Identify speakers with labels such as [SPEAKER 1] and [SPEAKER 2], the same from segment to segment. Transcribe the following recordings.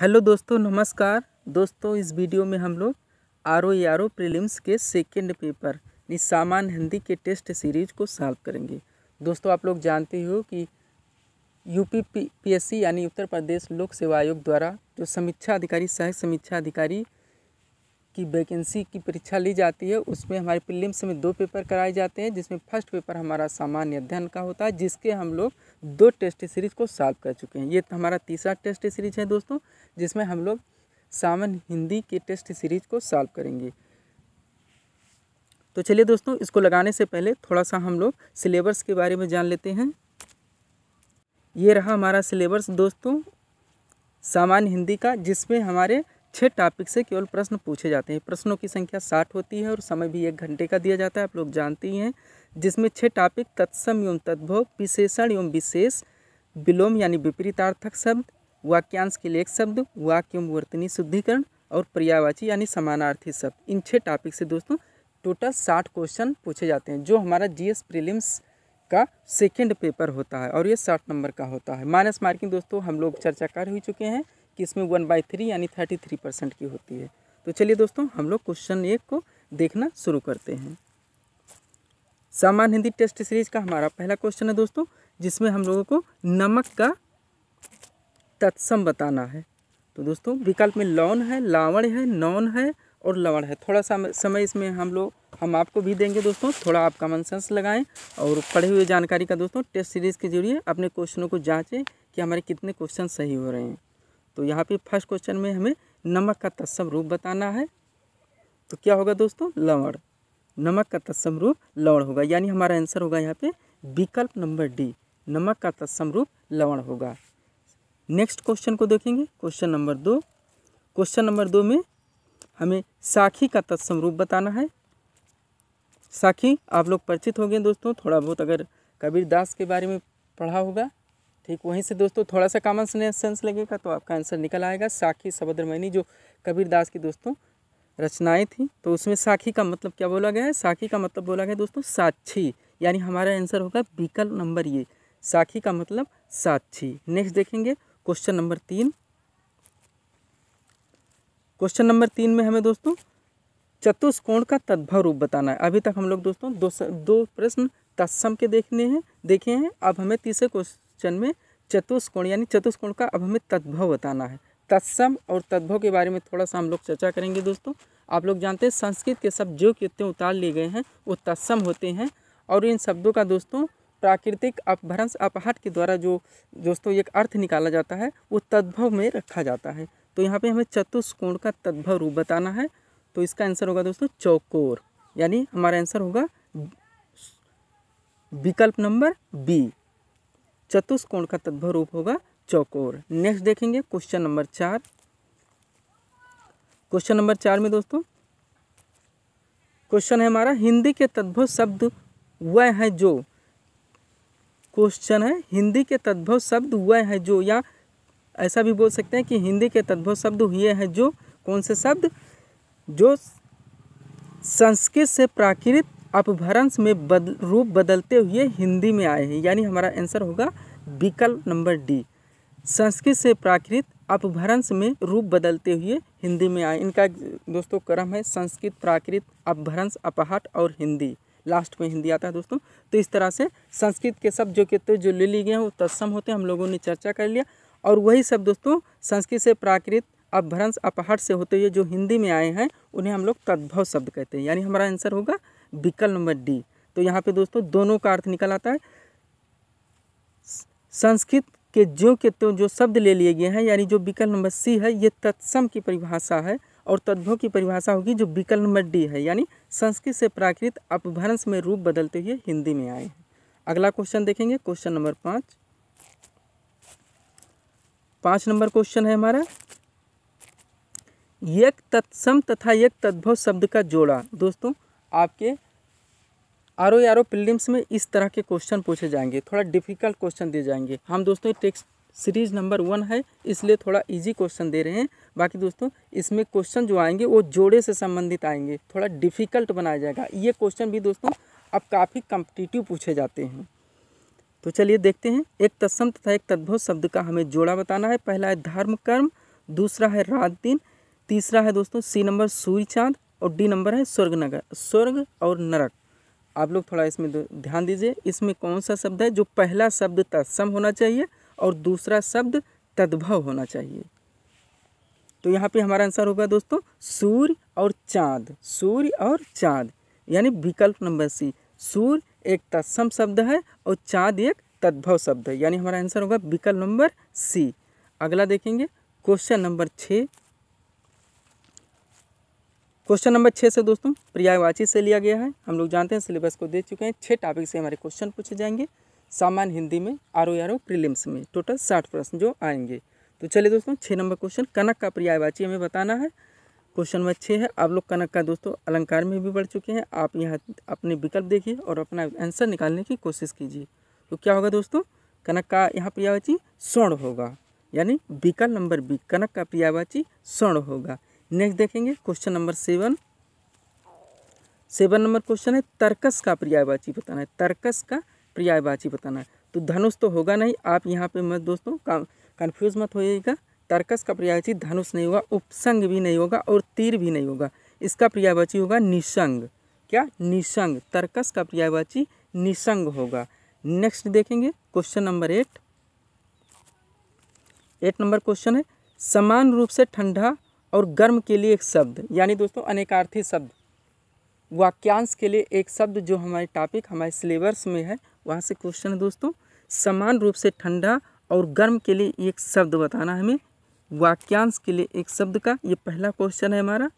[SPEAKER 1] hello दोस्तों नमस्कार दोस्तों इस वीडियो में हम लोग R O R O prelims के सेकेंड पेपर यानी सामान्य हिंदी के टेस्ट सीरीज को सॉल्व करेंगे दोस्तों आप लोग जानते हो कि एस सी यानी उत्तर प्रदेश लोक सेवा आयोग द्वारा जो समीक्षा अधिकारी सहायक समीक्षा अधिकारी की वैकेंसी की परीक्षा ली जाती है उसमें हमारे प्रीलिम्स में दो पेपर कराए जाते हैं जिसमें फर्स्ट पेपर हमारा सामान्य अध्ययन का होता है जिसके हम लोग दो टेस्ट सीरीज को सॉल्व कर चुके हैं ये हमारा तीसरा टेस्ट सीरीज है दोस्तों जिसमें हम लोग सामान्य हिंदी के टेस्ट सीरीज को सॉल्व करेंगे तो चलिए दोस्तों इसको लगाने से पहले थोड़ा सा हम लोग सिलेबस के बारे में जान लेते हैं ये रहा हमारा सिलेबस दोस्तों सामान्य हिंदी का जिसमें हमारे छः टॉपिक से केवल प्रश्न पूछे जाते हैं प्रश्नों की संख्या साठ होती है और समय भी एक घंटे का दिया जाता है आप लोग जानते ही हैं जिसमें छः टॉपिक तत्सम एवं तद्भव विशेषण एवं विशेष विलोम यानी विपरीतार्थक शब्द वाक्यांश के लेख शब्द वाक्य एवं वर्तनी शुद्धिकरण और पर्यावाची यानी समानार्थी शब्द इन छः टॉपिक से दोस्तों टोटल साठ क्वेश्चन पूछे जाते हैं जो हमारा जी प्रीलिम्स का सेकेंड पेपर होता है और ये साठ नंबर का होता है माइनस मार्किंग दोस्तों हम लोग चर्चा कर ही चुके हैं कि इसमें वन बाई थ्री यानी थर्टी थ्री परसेंट की होती है तो चलिए दोस्तों हम लोग क्वेश्चन एक को देखना शुरू करते हैं सामान्य हिंदी टेस्ट सीरीज का हमारा पहला क्वेश्चन है दोस्तों जिसमें हम लोगों को नमक का तत्सम बताना है तो दोस्तों विकल्प में लौन है लावण है नौन है और लवण है थोड़ा सा समय इसमें हम लोग हम आपको भी देंगे दोस्तों थोड़ा आप कॉमन सेंस लगाएं और पढ़े हुए जानकारी का दोस्तों टेस्ट सीरीज़ के जरिए अपने क्वेश्चनों को जांचें कि हमारे कितने क्वेश्चन सही हो रहे हैं तो यहाँ पे फर्स्ट क्वेश्चन में हमें नमक का तत्सम रूप बताना है तो क्या होगा दोस्तों लवण नमक का तत्सम रूप लवण होगा यानी हमारा आंसर होगा यहाँ पे विकल्प नंबर डी नमक का तत्सम रूप लवण होगा नेक्स्ट क्वेश्चन को देखेंगे क्वेश्चन नंबर दो क्वेश्चन नंबर दो में हमें साखी का तत्सम रूप बताना है साखी आप लोग परिचित हो गए दोस्तों थोड़ा बहुत अगर कबीर दास के बारे में पढ़ा होगा ठीक वहीं से दोस्तों थोड़ा सा कॉमन सेंस लगेगा तो आपका आंसर निकल आएगा साखी सबद्रमैनी जो कबीरदास की दोस्तों रचनाएं थी तो उसमें साखी का मतलब क्या बोला गया है साखी का मतलब बोला गया दोस्तों साक्षी यानी हमारा आंसर होगा विकल्प नंबर ये साखी का मतलब साक्षी नेक्स्ट देखेंगे क्वेश्चन नंबर तीन क्वेश्चन नंबर तीन में हमें दोस्तों चतुष्कोण का तद्भव रूप बताना है अभी तक हम लोग दोस्तों दो दो प्रश्न तत्सम के देखने हैं देखे हैं अब हमें तीसरे क्वेश्चन क्वेश्चन में चतुष्कोण यानी चतुष्कोण का अब हमें तद्भव बताना है तत्सम और तद्भव के बारे में थोड़ा सा हम लोग चर्चा करेंगे दोस्तों आप लोग जानते हैं संस्कृत के शब्द जो कितने उतार लिए गए हैं वो तत्सम होते हैं और इन शब्दों का दोस्तों प्राकृतिक अपभ्रंश अपहट के द्वारा जो दोस्तों एक अर्थ निकाला जाता है वो तद्भव में रखा जाता है तो यहाँ पे हमें चतुष्कोण का तद्भव रूप बताना है तो इसका आंसर होगा दोस्तों चौकोर यानी हमारा आंसर होगा विकल्प नंबर बी चतुष्कोण का तद्भव रूप होगा चौकोर नेक्स्ट देखेंगे क्वेश्चन नंबर चार क्वेश्चन नंबर चार में दोस्तों क्वेश्चन है हमारा हिंदी के तद्भव शब्द वह है जो क्वेश्चन है हिंदी के तद्भव शब्द वह है जो या ऐसा भी बोल सकते हैं कि हिंदी के तद्भव शब्द हुए हैं जो कौन से शब्द जो संस्कृत से प्राकृत अपभ्रंश में बदल रूप बदलते हुए हिंदी में आए हैं यानी हमारा आंसर होगा विकल्प नंबर डी संस्कृत से प्राकृत अपभ्रंश में रूप बदलते हुए हिंदी में आए इनका दोस्तों क्रम है संस्कृत प्राकृत अपभ्रंश अपहट और हिंदी लास्ट में हिंदी आता है दोस्तों तो इस तरह से संस्कृत के शब्द जो कहते तो जो ले लिए गए हैं वो तत्सम होते हैं हम लोगों ने चर्चा कर लिया और वही सब दोस्तों संस्कृत से प्राकृत अपभ्रंश अपहट से होते हुए जो हिंदी में आए हैं उन्हें हम लोग तद्भव शब्द कहते हैं यानी हमारा आंसर होगा विकल्प नंबर डी तो यहाँ पे दोस्तों दोनों का अर्थ निकल आता है संस्कृत के जो के त्यों जो शब्द ले लिए गए हैं यानी जो विकल्प नंबर सी है ये तत्सम की परिभाषा है और तद्भव की परिभाषा होगी जो विकल्प नंबर डी है यानी संस्कृत से प्राकृत अपभ्रंश में रूप बदलते हुए हिंदी में आए हैं अगला क्वेश्चन देखेंगे क्वेश्चन नंबर पाँच पाँच नंबर क्वेश्चन है हमारा एक तत्सम तथा एक तद्भव शब्द का जोड़ा दोस्तों आपके R O R O prelims में इस तरह के क्वेश्चन पूछे जाएंगे थोड़ा डिफिकल्ट क्वेश्चन दिए जाएंगे हम दोस्तों टेक्स्ट सीरीज नंबर वन है इसलिए थोड़ा इजी क्वेश्चन दे रहे हैं बाकी दोस्तों इसमें क्वेश्चन जो आएंगे वो जोड़े से संबंधित आएंगे थोड़ा डिफिकल्ट बनाया जाएगा ये क्वेश्चन भी दोस्तों अब काफ़ी कम्पिटिटिव पूछे जाते हैं तो चलिए देखते हैं एक तत्सम तथा एक तद्भुत शब्द का हमें जोड़ा बताना है पहला है धर्म कर्म दूसरा है रात दिन तीसरा है दोस्तों सी नंबर सूर्य चांद और डी नंबर है स्वर्ग नगर स्वर्ग और नरक आप लोग थोड़ा इसमें ध्यान दीजिए इसमें कौन सा शब्द है जो पहला शब्द तत्सम होना चाहिए और दूसरा शब्द तद्भव होना चाहिए तो यहाँ पे हमारा आंसर होगा दोस्तों सूर्य और चाँद सूर्य और चाँद यानी विकल्प नंबर सी सूर्य एक तत्सम शब्द है और चाँद एक तद्भव शब्द है यानी हमारा आंसर होगा विकल्प नंबर सी अगला देखेंगे क्वेश्चन नंबर छः क्वेश्चन नंबर छः से दोस्तों प्रयागवाची से लिया गया है हम लोग जानते हैं सिलेबस को दे चुके हैं छः टॉपिक से हमारे क्वेश्चन पूछे जाएंगे सामान्य हिंदी में R O R O prelims में टोटल साठ प्रश्न जो आएंगे तो चलिए दोस्तों छः नंबर क्वेश्चन कनक का पर्यायवाची हमें बताना है क्वेश्चन नंबर छः है आप लोग कनक का दोस्तों अलंकार में भी बढ़ चुके हैं आप यहाँ अपने विकल्प देखिए और अपना आंसर निकालने की कोशिश कीजिए तो क्या होगा दोस्तों कनक का यहाँ प्रियावाची स्वर्ण होगा यानी विकल्प नंबर बी कनक का प्रियावाची स्वर्ण होगा नेक्स्ट देखेंगे question number seven seven number question है तर्कस का पर्यायवाची बताना है तर्कस का पर्यायवाची बताना है तो धनुष तो होगा नहीं आप यहाँ पे मत दोस्तों कन्फ्यूज मत होइएगा तर्कस का पर्यायवाची धनुष नहीं होगा उपसंग भी नहीं होगा और तीर भी नहीं होगा इसका पर्यायवाची होगा निसंग क्या निसंग तर्कस का पर्यायवाची निसंग होगा नेक्स्ट देखेंगे question number eight eight number question है समान रूप से ठंडा और गर्म के लिए एक शब्द यानी दोस्तों अनेकार्थी शब्द वाक्यांश के लिए एक शब्द जो हमारे टॉपिक हमारे सिलेबस में है वहाँ से क्वेश्चन है दोस्तों समान रूप से ठंडा और गर्म के लिए एक शब्द बताना हमें वाक्यांश के लिए एक शब्द का ये पहला क्वेश्चन है हमारा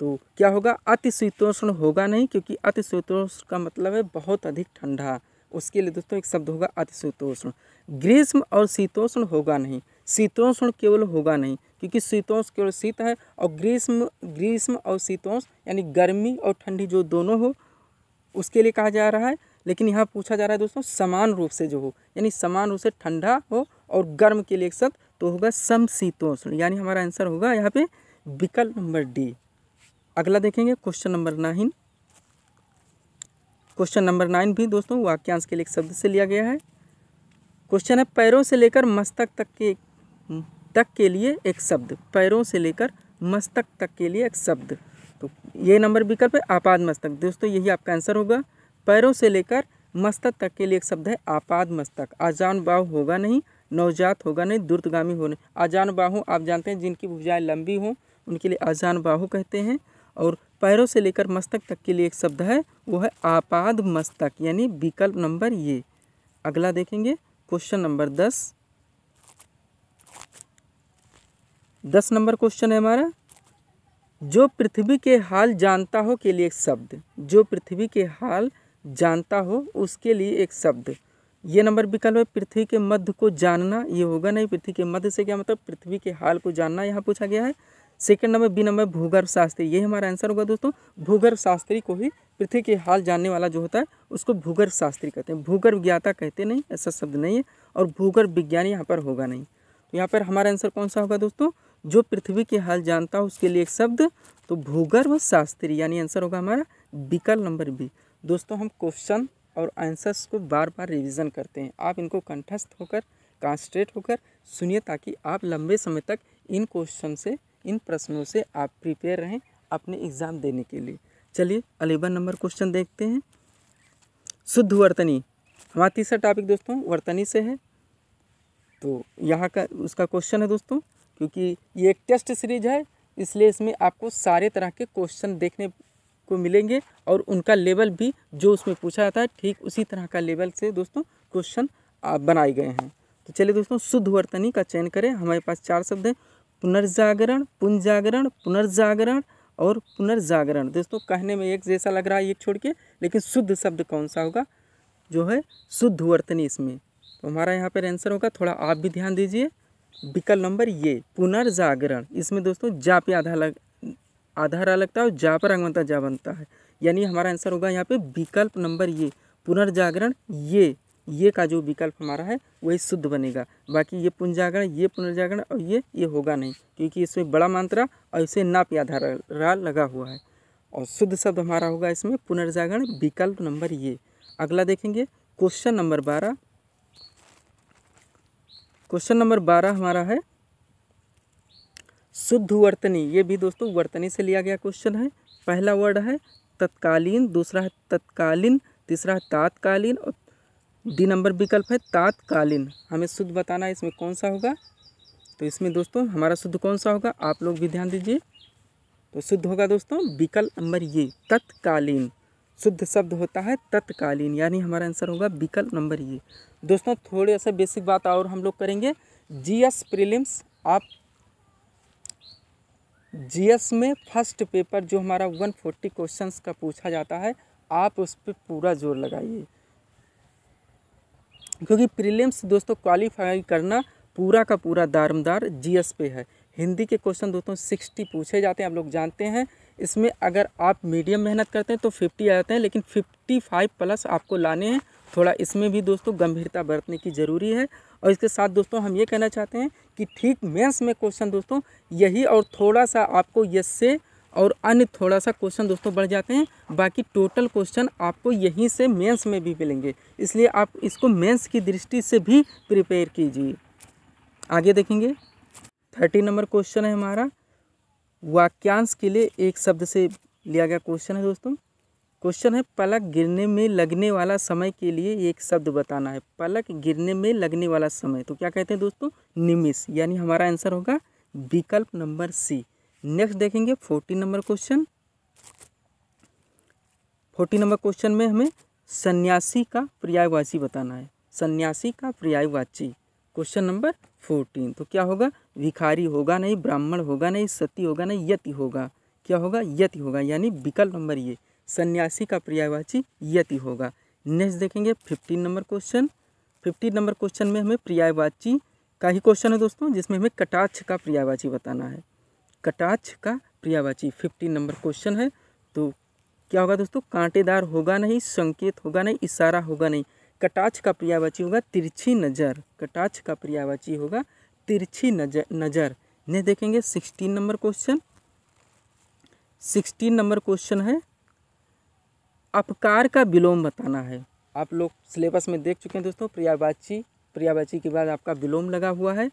[SPEAKER 1] तो क्या होगा अति शीतोष्ण होगा नहीं क्योंकि अति शीतोष्ण का मतलब है बहुत अधिक ठंडा उसके लिए दोस्तों एक शब्द होगा अति शीतोष्ण ग्रीष्म और शीतोष्ण होगा नहीं शीतोष्ण केवल होगा नहीं क्योंकि शीतोष केवल शीत है और ग्रीष्म ग्रीष्म और शीतोष यानी गर्मी और ठंडी जो दोनों हो उसके लिए कहा जा रहा है लेकिन यहाँ पूछा जा रहा है दोस्तों समान रूप से जो हो यानी समान रूप से ठंडा हो और गर्म के लिए एक शब्द तो होगा समशीतोष्ण यानी हमारा आंसर होगा यहाँ पे विकल्प नंबर डी अगला देखेंगे question number nine question number nine भी दोस्तों वाक्यांश के लिए एक शब्द से लिया गया है क्वेश्चन है पैरों से लेकर मस्तक तक के तक के लिए एक शब्द पैरों से लेकर मस्तक तक के लिए एक शब्द तो ये नंबर विकल्प है आपाद मस्तक दोस्तों यही आपका आंसर होगा पैरों से लेकर मस्तक तक के लिए एक शब्द है आपाद मस्तक आजान बाहु होगा नहीं नवजात होगा नहीं दुर्दगामी होने आजान बाहु आप जानते हैं जिनकी भुजाएं लंबी हों उनके लिए आजान बाहु कहते हैं और पैरों से लेकर मस्तक तक के लिए एक शब्द है वो है आपाद मस्तक यानी विकल्प नंबर ये अगला देखेंगे क्वेश्चन नंबर दस दस नंबर क्वेश्चन है हमारा जो पृथ्वी के हाल जानता हो के लिए एक शब्द जो पृथ्वी के हाल जानता हो उसके लिए एक शब्द ये नंबर विकल्प है पृथ्वी के मध्य को जानना ये होगा नहीं पृथ्वी के मध्य से क्या मतलब पृथ्वी के हाल को जानना यहाँ पूछा गया है सेकंड नंबर बी नंबर भूगर्भ शास्त्री ये हमारा आंसर होगा दोस्तों भूगर्भ शास्त्री को ही पृथ्वी के हाल जानने वाला जो होता है उसको भूगर्भ शास्त्री कहते हैं भूगर्भ ज्ञाता कहते नहीं ऐसा शब्द नहीं है और भूगर्भ विज्ञान यहाँ पर होगा नहीं तो यहाँ पर हमारा आंसर कौन सा होगा दोस्तों जो पृथ्वी के हाल जानता हो उसके लिए एक शब्द तो भूगर्भ शास्त्री यानी आंसर होगा हमारा विकल्प नंबर बी दोस्तों हम क्वेश्चन और आंसर्स को बार बार रिवीजन करते हैं आप इनको कंठस्थ होकर कॉन्सट्रेट होकर सुनिए ताकि आप लंबे समय तक इन क्वेश्चन से इन प्रश्नों से आप प्रिपेयर रहें अपने एग्ज़ाम देने के लिए चलिए अलेवन नंबर क्वेश्चन देखते हैं शुद्ध वर्तनी हमारा तीसरा टॉपिक दोस्तों वर्तनी से है तो यहाँ का उसका क्वेश्चन है दोस्तों क्योंकि ये एक टेस्ट सीरीज है इसलिए इसमें आपको सारे तरह के क्वेश्चन देखने को मिलेंगे और उनका लेवल भी जो उसमें पूछा जाता है ठीक उसी तरह का लेवल से दोस्तों क्वेश्चन बनाए गए हैं तो चलिए दोस्तों शुद्ध वर्तनी का चयन करें हमारे पास चार शब्द हैं पुनर्जागरण पुनजागरण पुनर्जागरण और पुनर्जागरण दोस्तों कहने में एक जैसा लग रहा है एक छोड़ के लेकिन शुद्ध शब्द कौन सा होगा जो है शुद्ध वर्तनी इसमें तो हमारा यहाँ पर आंसर होगा थोड़ा आप भी ध्यान दीजिए विकल्प नंबर ये पुनर्जागरण इसमें दोस्तों जा पे आधा लग आधार लगता है और जा पर अंगवंता जा बनता है यानी हमारा आंसर होगा यहाँ पे विकल्प नंबर ये पुनर्जागरण ये ये का जो विकल्प हमारा है वही शुद्ध बनेगा बाकी ये पुनर्जागरण ये पुनर्जागरण और ये ये होगा नहीं क्योंकि इसमें बड़ा मात्रा और इसे नाप पे रा लगा हुआ है और शुद्ध शब्द हमारा होगा इसमें पुनर्जागरण विकल्प नंबर ये अगला देखेंगे क्वेश्चन नंबर बारह क्वेश्चन नंबर बारह हमारा है शुद्ध वर्तनी ये भी दोस्तों वर्तनी से लिया गया क्वेश्चन है पहला वर्ड है तत्कालीन दूसरा है तत्कालीन तीसरा है तात्कालीन और डी नंबर विकल्प है तात्कालीन हमें शुद्ध बताना है इसमें कौन सा होगा तो इसमें दोस्तों हमारा शुद्ध कौन सा होगा आप लोग भी ध्यान दीजिए तो शुद्ध होगा दोस्तों विकल्प नंबर ये तत्कालीन शुद्ध शब्द होता है तत्कालीन यानी हमारा आंसर होगा विकल्प नंबर ये दोस्तों थोड़े से बेसिक बात और हम लोग करेंगे जीएस प्रीलिम्स आप जीएस में फर्स्ट पेपर जो हमारा 140 क्वेश्चन का पूछा जाता है आप उस पर पूरा जोर लगाइए क्योंकि प्रीलिम्स दोस्तों क्वालिफाई करना पूरा का पूरा दारमदार जीएस पे है हिंदी के क्वेश्चन दोस्तों सिक्सटी पूछे जाते हैं आप लोग जानते हैं इसमें अगर आप मीडियम मेहनत करते हैं तो फिफ्टी आ जाते हैं लेकिन फिफ्टी फाइव प्लस आपको लाने हैं थोड़ा इसमें भी दोस्तों गंभीरता बरतने की ज़रूरी है और इसके साथ दोस्तों हम ये कहना चाहते हैं कि ठीक मेंस में क्वेश्चन दोस्तों यही और थोड़ा सा आपको यस से और अन्य थोड़ा सा क्वेश्चन दोस्तों बढ़ जाते हैं बाकी टोटल क्वेश्चन आपको यहीं से मेंस में भी मिलेंगे इसलिए आप इसको मेंस की दृष्टि से भी प्रिपेयर कीजिए आगे देखेंगे थर्टी नंबर क्वेश्चन है हमारा वाक्यांश के लिए एक शब्द से लिया गया क्वेश्चन है दोस्तों क्वेश्चन है पलक गिरने में लगने वाला समय के लिए एक शब्द बताना है पलक गिरने में लगने वाला समय तो क्या कहते हैं दोस्तों निमिष यानी हमारा आंसर होगा विकल्प नंबर सी नेक्स्ट देखेंगे fourteen number question forty number question में हमें सन्यासी का पर्यायवाची बताना है सन्यासी का पर्यायवाची क्वेश्चन नंबर फोर्टीन तो क्या होगा भिखारी होगा नहीं ब्राह्मण होगा नहीं सती होगा नहीं यति होगा क्या होगा यति होगा यानी विकल्प नंबर ये सन्यासी का पर्यायवाची यति होगा नेक्स्ट देखेंगे fifteen number question fifteen number question में हमें पर्यायवाची का ही क्वेश्चन है दोस्तों जिसमें हमें कटाक्ष का पर्यायवाची बताना है कटाक्ष का पर्यायवाची फिफ्टीन नंबर क्वेश्चन है तो क्या होगा दोस्तों कांटेदार होगा नहीं संकेत होगा नहीं इशारा होगा नहीं कटाक्ष का पर्यायवाची होगा तिरछी नज़र कटाक्ष का पर्यायवाची होगा तिरछी नजर नज़र ने देखेंगे sixteen number question sixteen number question है अपकार का विलोम बताना है आप लोग सिलेबस में देख चुके हैं दोस्तों प्रियावाची प्रियावाची के बाद आपका विलोम लगा हुआ है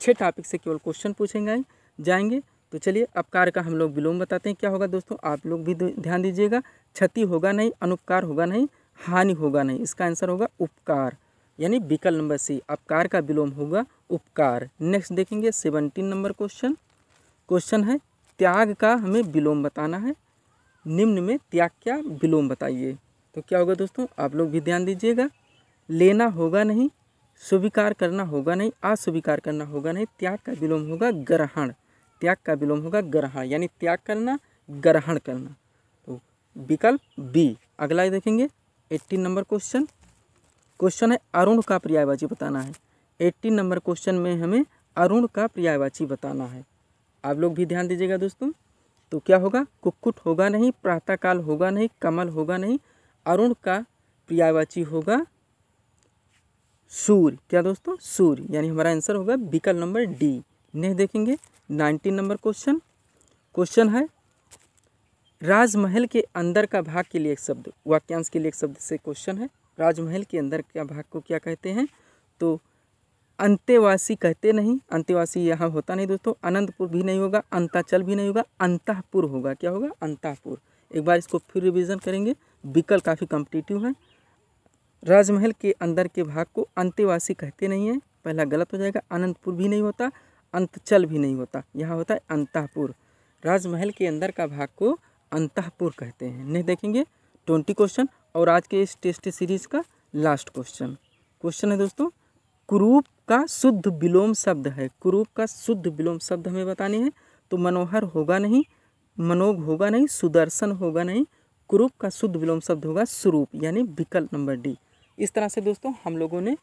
[SPEAKER 1] छह टॉपिक से केवल क्वेश्चन पूछेंगे जाएंगे तो चलिए अपकार का हम लोग विलोम बताते हैं क्या होगा दोस्तों आप लोग भी ध्यान दीजिएगा क्षति होगा नहीं अनुपकार होगा नहीं हानि होगा नहीं इसका आंसर होगा उपकार यानी विकल्प नंबर सी अपकार का विलोम होगा उपकार नेक्स्ट देखेंगे सेवनटीन नंबर क्वेश्चन क्वेश्चन है त्याग का हमें विलोम बताना है निम्न में त्याग क्या विलोम बताइए तो क्या होगा दोस्तों आप लोग भी ध्यान दीजिएगा लेना होगा नहीं स्वीकार करना होगा नहीं अस्वीकार करना होगा नहीं त्याग का विलोम होगा ग्रहण त्याग का विलोम होगा ग्रहण यानी त्याग करना ग्रहण करना तो विकल्प बी अगला देखेंगे एट्टीन नंबर क्वेश्चन क्वेश्चन है अरुण का पर्यायवाची बताना है एट्टीन नंबर क्वेश्चन में हमें अरुण का पर्यायवाची बताना है आप लोग भी ध्यान दीजिएगा दोस्तों तो क्या होगा कुक्कुट होगा नहीं प्रातःकाल होगा नहीं कमल होगा नहीं अरुण का पर्यायवाची होगा सूर्य क्या दोस्तों सूर्य यानी हमारा आंसर होगा विकल्प नंबर डी नेक्स्ट देखेंगे नाइनटीन नंबर क्वेश्चन क्वेश्चन है राजमहल के अंदर का भाग के लिए एक शब्द वाक्यांश के लिए एक शब्द से क्वेश्चन है राजमहल के अंदर क्या भाग को क्या कहते हैं तो अंत्यवासी कहते नहीं अंत्यवासी यहाँ होता नहीं दोस्तों अनंतपुर भी नहीं होगा अंताचल भी नहीं होगा अंतपुर होगा क्या होगा अंतापुर एक बार इसको फिर रिविजन करेंगे विकल्प काफ़ी कॉम्पिटिटिव है राजमहल के अंदर के भाग को अंत्यवासी कहते नहीं हैं पहला गलत हो जाएगा अनंतपुर भी नहीं होता अंतचल भी नहीं होता यहाँ होता है अंतापुर राजमहल के अंदर का भाग को अंतापुर कहते हैं नहीं देखेंगे ट्वेंटी क्वेश्चन और आज के इस टेस्ट सीरीज का लास्ट क्वेश्चन क्वेश्चन है दोस्तों क्रूप का शुद्ध विलोम शब्द है क्रूप का शुद्ध विलोम शब्द हमें बताने हैं तो मनोहर होगा नहीं मनोग होगा नहीं सुदर्शन होगा नहीं क्रूप का शुद्ध विलोम शब्द होगा स्वरूप यानी विकल्प नंबर डी इस तरह से दोस्तों हम लोगों ने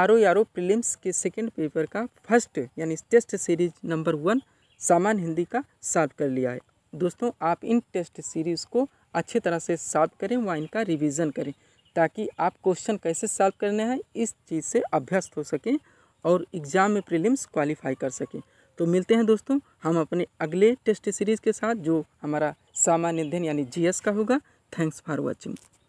[SPEAKER 1] R O R O prelims के सेकेंड पेपर का फर्स्ट यानी टेस्ट सीरीज नंबर वन सामान्य हिंदी का सॉल्व कर लिया है दोस्तों आप इन टेस्ट सीरीज़ को अच्छी तरह से सॉल्व करें व इनका रिविज़न करें ताकि आप क्वेश्चन कैसे सॉल्व करने हैं इस चीज़ से अभ्यस्त हो सकें और एग्ज़ाम में प्रीलिम्स क्वालिफाई कर सकें तो मिलते हैं दोस्तों हम अपने अगले टेस्ट सीरीज़ के साथ जो हमारा सामान्य अध्ययन यानी जीएस का होगा थैंक्स फॉर वाचिंग